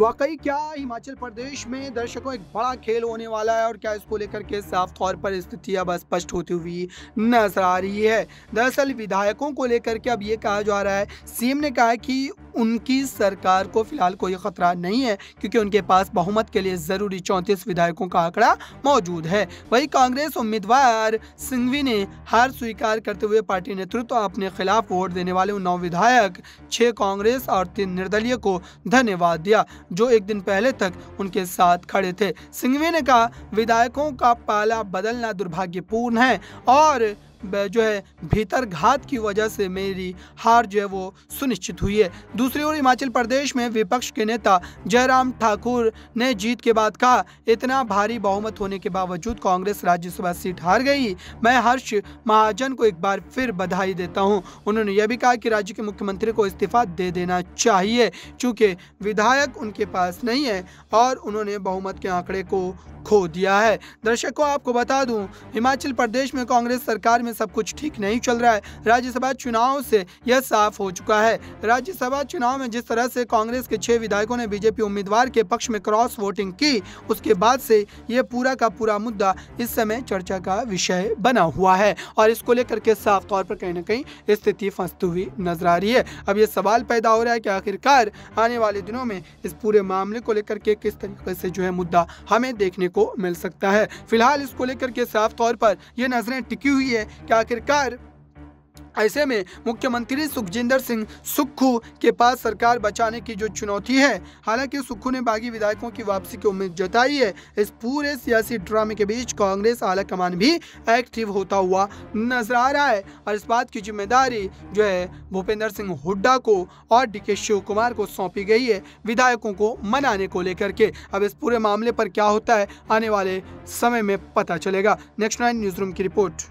वाकई क्या हिमाचल प्रदेश में दर्शकों एक बड़ा खेल होने वाला है और क्या इसको लेकर के साफ तौर पर स्थिति अब स्पष्ट होती हुई नजर आ रही है दरअसल विधायकों को लेकर के अब ये कहा जा रहा है सीएम ने कहा है कि उनकी सरकार को फिलहाल कोई खतरा नहीं है क्योंकि उनके पास बहुमत के लिए जरूरी चौंतीस विधायकों का आंकड़ा मौजूद है वही कांग्रेस उम्मीदवार सिंघवी ने हार स्वीकार करते हुए पार्टी नेतृत्व अपने खिलाफ वोट देने वाले नौ विधायक छह कांग्रेस और तीन निर्दलीय को धन्यवाद दिया जो एक दिन पहले तक उनके साथ खड़े थे सिंघवी ने कहा विधायकों का पाला बदलना दुर्भाग्यपूर्ण है और जो है भीतर घात की वजह से मेरी हार जो है वो सुनिश्चित हुई है दूसरी ओर हिमाचल प्रदेश में विपक्ष के नेता जयराम ठाकुर ने जीत के बाद कहा इतना भारी बहुमत होने के बावजूद कांग्रेस राज्यसभा सीट हार गई मैं हर्ष महाजन को एक बार फिर बधाई देता हूं उन्होंने यह भी कहा कि राज्य के मुख्यमंत्री को इस्तीफा दे देना चाहिए चूँकि विधायक उनके पास नहीं है और उन्होंने बहुमत के आंकड़े को खो दिया है दर्शकों आपको बता दूं हिमाचल प्रदेश में कांग्रेस सरकार में में सब कुछ ठीक नहीं चल रहा है राज्यसभा चुनाव से यह साफ हो चुका है राज्यसभा चुनाव में जिस तरह से कांग्रेस के छह विधायकों ने बीजेपी उम्मीदवार के पक्ष में क्रॉस वोटिंग की उसके बाद से ये पूरा का पूरा मुद्दा इस समय चर्चा का विषय बना हुआ है और इसको लेकर के साफ तौर पर कहीं ना कहीं स्थिति फंसती हुई नजर आ रही है अब ये सवाल पैदा हो रहा है कि आखिरकार आने वाले दिनों में इस पूरे मामले को लेकर के किस तरीके से जो है मुद्दा हमें देखने को मिल सकता है फिलहाल इसको लेकर के साफ तौर पर यह नजरें टिकी हुई है कि आखिरकार ऐसे में मुख्यमंत्री सुखजिंदर सिंह सुक्खू के पास सरकार बचाने की जो चुनौती है हालांकि सुक्खू ने बागी विधायकों की वापसी की उम्मीद जताई है इस पूरे सियासी ड्रामे के बीच कांग्रेस आला कमान भी एक्टिव होता हुआ नजर आ रहा है और इस बात की जिम्मेदारी जो है भूपेंद्र सिंह हुड्डा को और डी के शिव कुमार को सौंपी गई है विधायकों को मनाने को लेकर के अब इस पूरे मामले पर क्या होता है आने वाले समय में पता चलेगा नेक्स्ट नाइन न्यूज रूम की रिपोर्ट